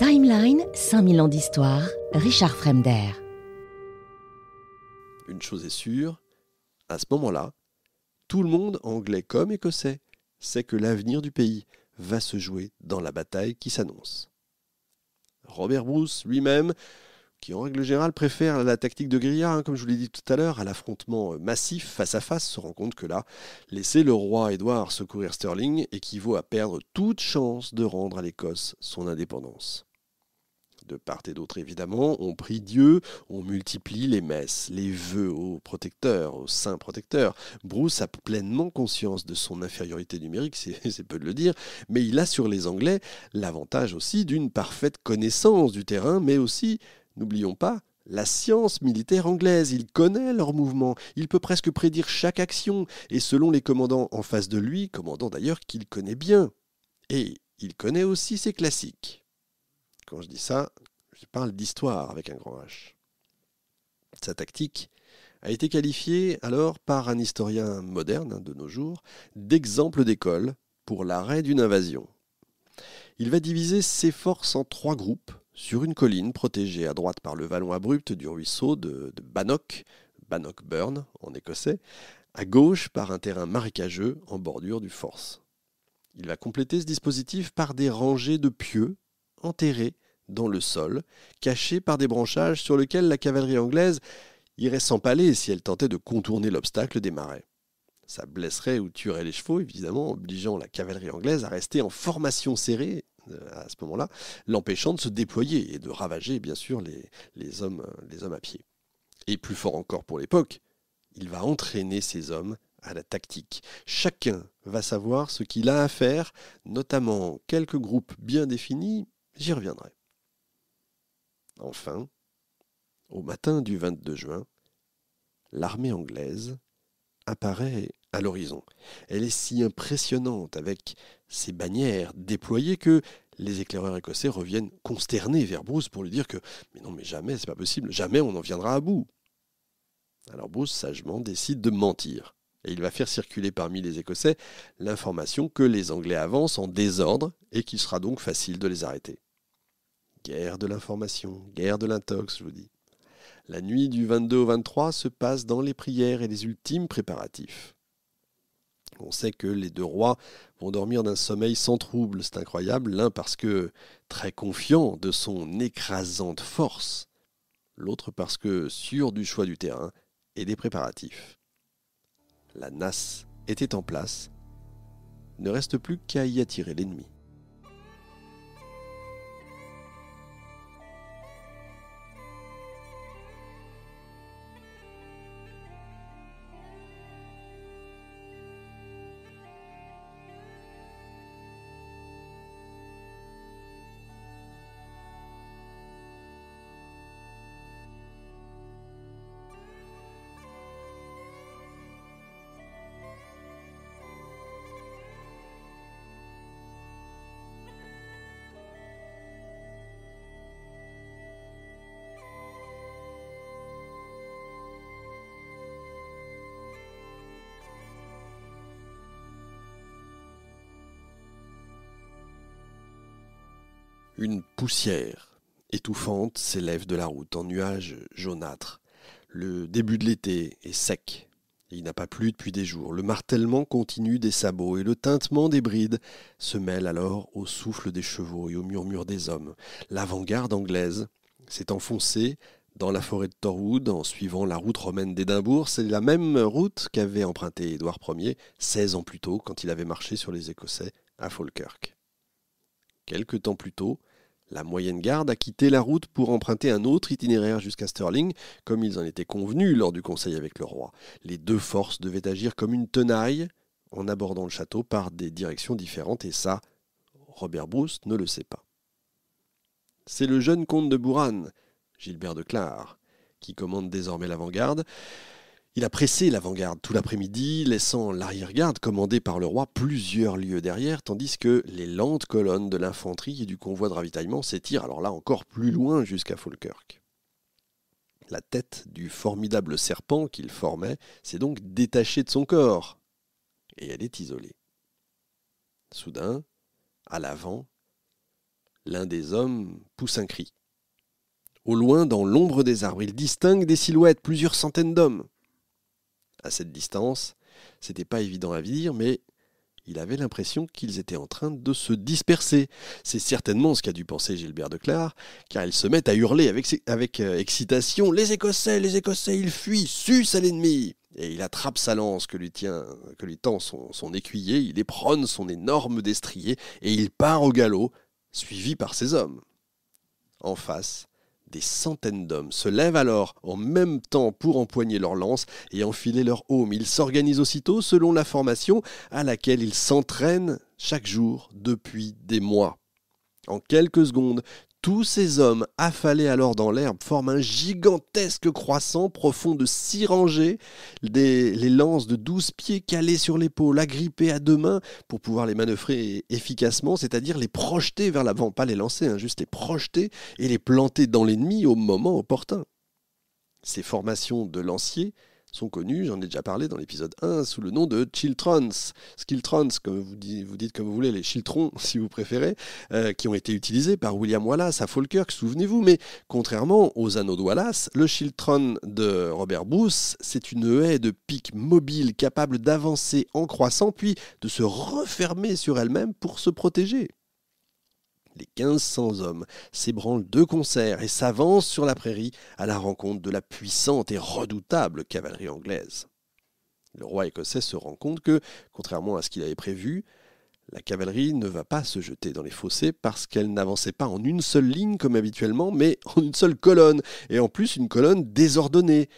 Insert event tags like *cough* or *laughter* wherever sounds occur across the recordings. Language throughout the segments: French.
Timeline, 5000 ans d'histoire, Richard Fremder. Une chose est sûre, à ce moment-là, tout le monde, anglais comme écossais, sait que l'avenir du pays va se jouer dans la bataille qui s'annonce. Robert Bruce lui-même, qui en règle générale préfère la tactique de guérilla, hein, comme je vous l'ai dit tout à l'heure, à l'affrontement massif face à face, se rend compte que là, laisser le roi Édouard secourir Sterling équivaut à perdre toute chance de rendre à l'Écosse son indépendance de part et d'autre évidemment, on prie Dieu, on multiplie les messes, les vœux au protecteur, au saint protecteur. Bruce a pleinement conscience de son infériorité numérique, c'est *laughs* peu de le dire, mais il a sur les Anglais l'avantage aussi d'une parfaite connaissance du terrain, mais aussi, n'oublions pas, la science militaire anglaise. Il connaît leurs mouvements, il peut presque prédire chaque action, et selon les commandants en face de lui, commandants d'ailleurs qu'il connaît bien. Et il connaît aussi ses classiques. Quand je dis ça, je parle d'histoire avec un grand H. Sa tactique a été qualifiée alors par un historien moderne de nos jours d'exemple d'école pour l'arrêt d'une invasion. Il va diviser ses forces en trois groupes sur une colline protégée à droite par le vallon abrupt du ruisseau de, Bannock, Bannock Burn en écossais, à gauche par un terrain marécageux en bordure du Force. Il va compléter ce dispositif par des rangées de pieux enterrés dans le sol, caché par des branchages sur lesquels la cavalerie anglaise irait s'empaler si elle tentait de contourner l'obstacle des marais. Ça blesserait ou tuerait les chevaux, évidemment, obligeant la cavalerie anglaise à rester en formation serrée euh, à ce moment-là, l'empêchant de se déployer et de ravager, bien sûr, les, les, hommes, euh, les hommes à pied. Et plus fort encore pour l'époque, il va entraîner ses hommes à la tactique. Chacun va savoir ce qu'il a à faire, notamment quelques groupes bien définis, j'y reviendrai. Enfin, au matin du 22 juin, l'armée anglaise apparaît à l'horizon. Elle est si impressionnante avec ses bannières déployées que les éclaireurs écossais reviennent consternés vers Bruce pour lui dire que mais non mais jamais c'est pas possible, jamais on en viendra à bout. Alors Bruce sagement décide de mentir et il va faire circuler parmi les Écossais l'information que les Anglais avancent en désordre et qu'il sera donc facile de les arrêter. Guerre de l'information, guerre de l'intox, je vous dis. La nuit du 22 au 23 se passe dans les prières et les ultimes préparatifs. On sait que les deux rois vont dormir d'un sommeil sans trouble, c'est incroyable, l'un parce que très confiant de son écrasante force, l'autre parce que sûr du choix du terrain et des préparatifs. La nasse était en place, ne reste plus qu'à y attirer l'ennemi. Une poussière étouffante s'élève de la route en nuages jaunâtres. Le début de l'été est sec. Il n'a pas plu depuis des jours. Le martèlement continu des sabots et le tintement des brides se mêlent alors au souffle des chevaux et au murmure des hommes. L'avant-garde anglaise s'est enfoncée dans la forêt de Torwood en suivant la route romaine d'Édimbourg. C'est la même route qu'avait empruntée Édouard Ier 16 ans plus tôt quand il avait marché sur les Écossais à Falkirk. Quelque temps plus tôt, la moyenne garde a quitté la route pour emprunter un autre itinéraire jusqu'à Stirling, comme ils en étaient convenus lors du conseil avec le roi. Les deux forces devaient agir comme une tenaille en abordant le château par des directions différentes, et ça, Robert Bruce ne le sait pas. C'est le jeune comte de Bourane, Gilbert de Clare, qui commande désormais l'avant-garde. Il a pressé l'avant-garde tout l'après-midi, laissant l'arrière-garde commandée par le roi plusieurs lieues derrière, tandis que les lentes colonnes de l'infanterie et du convoi de ravitaillement s'étirent alors là encore plus loin jusqu'à Falkirk. La tête du formidable serpent qu'il formait s'est donc détachée de son corps, et elle est isolée. Soudain, à l'avant, l'un des hommes pousse un cri. Au loin, dans l'ombre des arbres, il distingue des silhouettes, plusieurs centaines d'hommes à cette distance. C'était pas évident à dire, mais il avait l'impression qu'ils étaient en train de se disperser. C'est certainement ce qu'a dû penser Gilbert de Clare, car ils se mettent à hurler avec, avec euh, excitation Les Écossais, les Écossais, ils fuient, suce à l'ennemi Et il attrape sa lance que lui, tient, que lui tend son, écuyer, il éprône son énorme destrier, et il part au galop, suivi par ses hommes. En face, des centaines d'hommes se lèvent alors en même temps pour empoigner leurs lances et enfiler leurs haumes. Ils s'organisent aussitôt selon la formation à laquelle ils s'entraînent chaque jour depuis des mois. En quelques secondes, tous ces hommes, affalés alors dans l'herbe, forment un gigantesque croissant profond de six rangées, les lances de douze pieds calées sur l'épaule, agrippées à deux mains pour pouvoir les manœuvrer efficacement, c'est-à-dire les projeter vers l'avant, pas les lancer, hein, juste les projeter et les planter dans l'ennemi au moment opportun. Ces formations de lanciers sont connus, j'en ai déjà parlé dans l'épisode 1, sous le nom de Chiltrons, Skiltrons, comme vous, dites comme vous voulez, les Chiltrons *laughs* si vous préférez, euh, qui ont été utilisés par William Wallace à Falkirk, souvenez-vous, mais contrairement aux anneaux de Wallace, le Chiltron de Robert Bruce, c'est une haie de pics mobiles capable d'avancer en croissant, puis de se refermer sur elle-même pour se protéger. Les 1500 hommes s'ébranlent de concert et s'avancent sur la prairie à la rencontre de la puissante et redoutable cavalerie anglaise. Le roi écossais se rend compte que, contrairement à ce qu'il avait prévu, la cavalerie ne va pas se jeter dans les fossés parce qu'elle n'avançait pas en une seule ligne comme habituellement, mais en une seule colonne, et en plus une colonne désordonnée.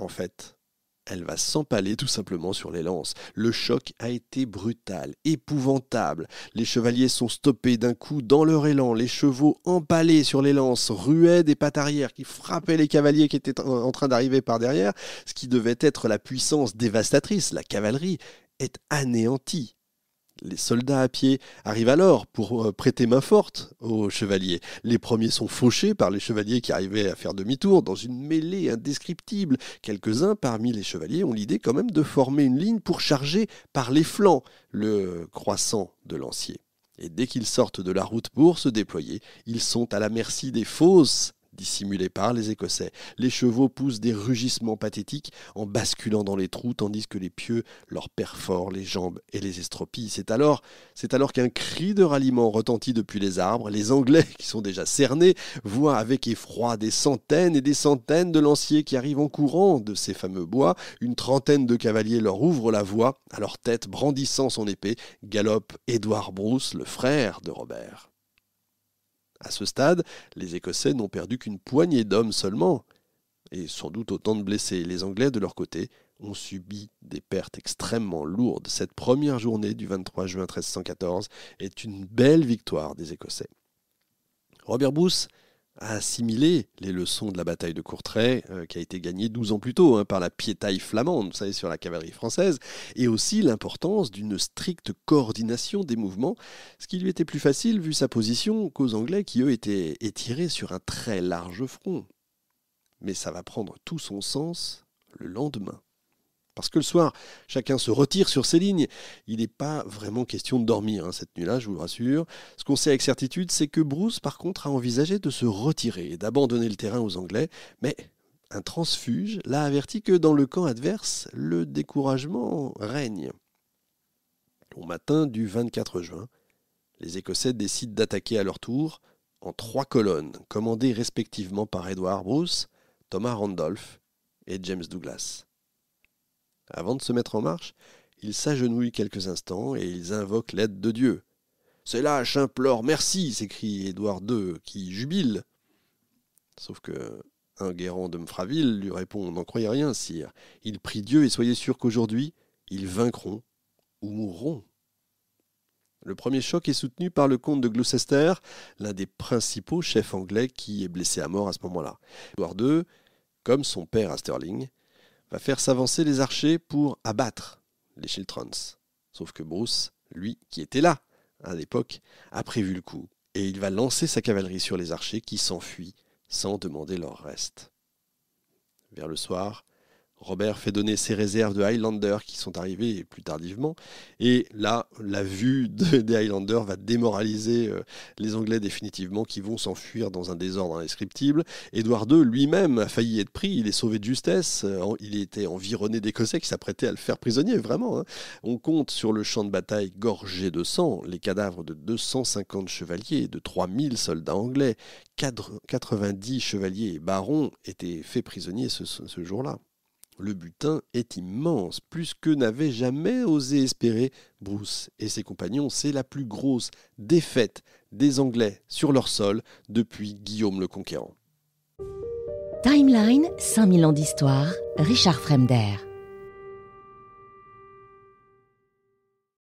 En fait, elle va s'empaler tout simplement sur les lances. Le choc a été brutal, épouvantable. Les chevaliers sont stoppés d'un coup dans leur élan, les chevaux empalés sur les lances, ruaient des pattes arrières qui frappaient les cavaliers qui étaient en train d'arriver par derrière. Ce qui devait être la puissance dévastatrice, la cavalerie, est anéantie les soldats à pied arrivent alors pour euh, prêter main forte aux chevaliers. Les premiers sont fauchés par les chevaliers qui arrivaient à faire demi-tour dans une mêlée indescriptible. Quelques-uns parmi les chevaliers ont l'idée quand même de former une ligne pour charger par les flancs le croissant de lancier. Et dès qu'ils sortent de la route pour se déployer, ils sont à la merci des fausses dissimulés par les Écossais. Les chevaux poussent des rugissements pathétiques en basculant dans les trous, tandis que les pieux leur perforent les jambes et les estropient. C'est alors, c'est alors qu'un cri de ralliement retentit depuis les arbres. Les Anglais, qui sont déjà cernés, voient avec effroi des centaines et des centaines de lanciers qui arrivent en courant de ces fameux bois. Une trentaine de cavaliers leur ouvrent la voie. À leur tête, brandissant son épée, galope Édouard Bruce, le frère de Robert. À ce stade, les Écossais n'ont perdu qu'une poignée d'hommes seulement, et sans doute autant de blessés. Les Anglais, de leur côté, ont subi des pertes extrêmement lourdes. Cette première journée du 23 juin 1314 est une belle victoire des Écossais. Robert Booth à assimiler les leçons de la bataille de Courtrai, euh, qui a été gagnée 12 ans plus tôt hein, par la piétaille flamande, vous savez, sur la cavalerie française, et aussi l'importance d'une stricte coordination des mouvements, ce qui lui était plus facile vu sa position qu'aux Anglais qui, eux, étaient étirés sur un très large front. Mais ça va prendre tout son sens le lendemain. Parce que le soir, chacun se retire sur ses lignes. Il n'est pas vraiment question de dormir hein, cette nuit-là, je vous le rassure. Ce qu'on sait avec certitude, c'est que Bruce, par contre, a envisagé de se retirer et d'abandonner le terrain aux Anglais. Mais un transfuge l'a averti que dans le camp adverse, le découragement règne. Au matin du 24 juin, les Écossais décident d'attaquer à leur tour en trois colonnes, commandées respectivement par Edward Bruce, Thomas Randolph et James Douglas. Avant de se mettre en marche, ils s'agenouillent quelques instants et ils invoquent l'aide de Dieu. C'est lâches implorent merci, s'écrie Édouard II, qui jubile. Sauf que guérant de Mfraville lui répond N'en croyez rien, sire. Il prie Dieu et soyez sûr qu'aujourd'hui, ils vaincront ou mourront. Le premier choc est soutenu par le comte de Gloucester, l'un des principaux chefs anglais qui est blessé à mort à ce moment-là. Édouard II, comme son père à Stirling, va faire s'avancer les archers pour abattre les Chiltrons. Sauf que Bruce, lui, qui était là hein, à l'époque, a prévu le coup, et il va lancer sa cavalerie sur les archers qui s'enfuient sans demander leur reste. Vers le soir, Robert fait donner ses réserves de Highlanders qui sont arrivés plus tardivement. Et là, la vue des Highlanders va démoraliser euh, les Anglais définitivement qui vont s'enfuir dans un désordre indescriptible. Édouard II lui-même a failli être pris, il est sauvé de justesse, euh, il était environné d'Écossais qui s'apprêtaient à le faire prisonnier, vraiment. Hein. On compte sur le champ de bataille gorgé de sang les cadavres de 250 chevaliers, de 3000 soldats anglais, 90 chevaliers et barons étaient faits prisonniers ce jour-là. Le butin est immense, plus que n'avaient jamais osé espérer Bruce et ses compagnons. C'est la plus grosse défaite des Anglais sur leur sol depuis Guillaume le Conquérant. Timeline, 5000 ans d'histoire, Richard Fremder.